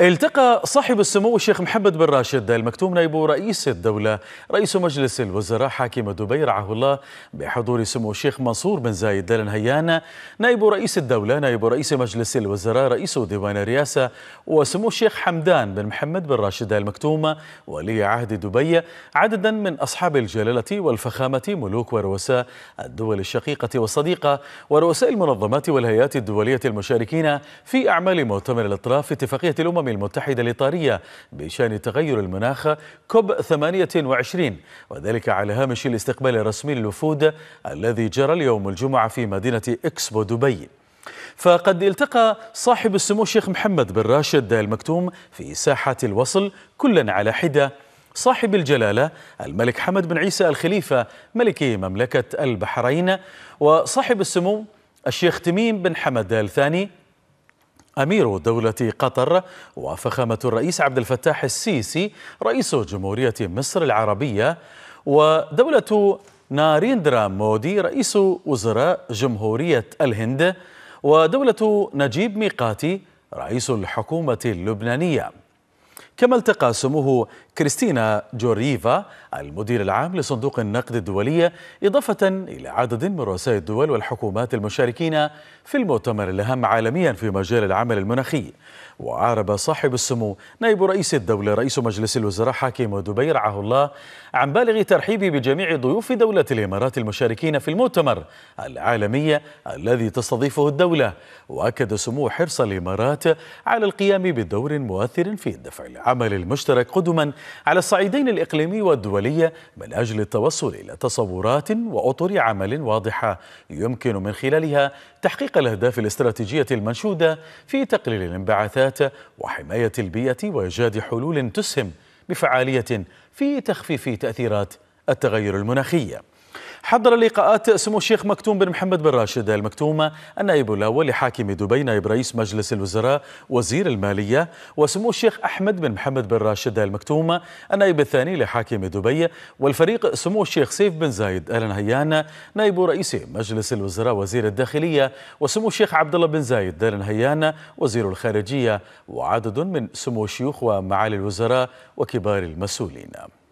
التقى صاحب السمو الشيخ محمد بن راشد المكتوم نائب رئيس الدولة رئيس مجلس الوزراء حاكم دبي رعاه الله بحضور سمو الشيخ منصور بن زايد آل نهيان نائب رئيس الدولة نائب رئيس مجلس الوزراء رئيس ديوان الرئاسة وسمو الشيخ حمدان بن محمد بن راشد المكتوم ولي عهد دبي عددا من أصحاب الجلالة والفخامة ملوك ورؤساء الدول الشقيقة والصديقة ورؤساء المنظمات والهيئات الدولية المشاركين في أعمال مؤتمر الأطراف اتفاقية الأمم الأمم المتحدة الإطارية بشأن تغير المناخ كوب 28 وذلك على هامش الاستقبال الرسمي للوفود الذي جرى اليوم الجمعة في مدينة إكسبو دبي فقد التقى صاحب السمو الشيخ محمد بن راشد المكتوم في ساحة الوصل كلا على حدة صاحب الجلالة الملك حمد بن عيسى الخليفة ملك مملكة البحرين وصاحب السمو الشيخ تميم بن حمد الثاني أمير دولة قطر وفخامة الرئيس عبد الفتاح السيسي رئيس جمهورية مصر العربية ودولة ناريندرا مودي رئيس وزراء جمهورية الهند ودولة نجيب ميقاتي رئيس الحكومة اللبنانية كما التقى سموه كريستينا جوريفا المدير العام لصندوق النقد الدولي إضافة إلى عدد من رؤساء الدول والحكومات المشاركين في المؤتمر الأهم عالميا في مجال العمل المناخي وعرب صاحب السمو نائب رئيس الدولة رئيس مجلس الوزراء حكيم دبي رعاه الله عن بالغ ترحيبه بجميع ضيوف دولة الإمارات المشاركين في المؤتمر العالمي الذي تستضيفه الدولة وأكد سمو حرص الإمارات على القيام بدور مؤثر في الدفع العام العمل المشترك قدما على الصعيدين الإقليمي والدولي من أجل التوصل إلى تصورات وأطر عمل واضحة يمكن من خلالها تحقيق الأهداف الاستراتيجية المنشودة في تقليل الانبعاثات وحماية البيئة وإيجاد حلول تسهم بفعالية في تخفيف تأثيرات التغير المناخي حضر لقاءات سمو الشيخ مكتوم بن محمد بن راشد المكتوم النائب الاول لحاكم دبي نائب رئيس مجلس الوزراء وزير الماليه وسمو الشيخ احمد بن محمد بن راشد المكتوم النائب الثاني لحاكم دبي والفريق سمو الشيخ سيف بن زايد ال نهيان نائب رئيس مجلس الوزراء وزير الداخليه وسمو الشيخ عبد الله بن زايد ال نهيان وزير الخارجيه وعدد من سمو الشيوخ ومعالي الوزراء وكبار المسؤولين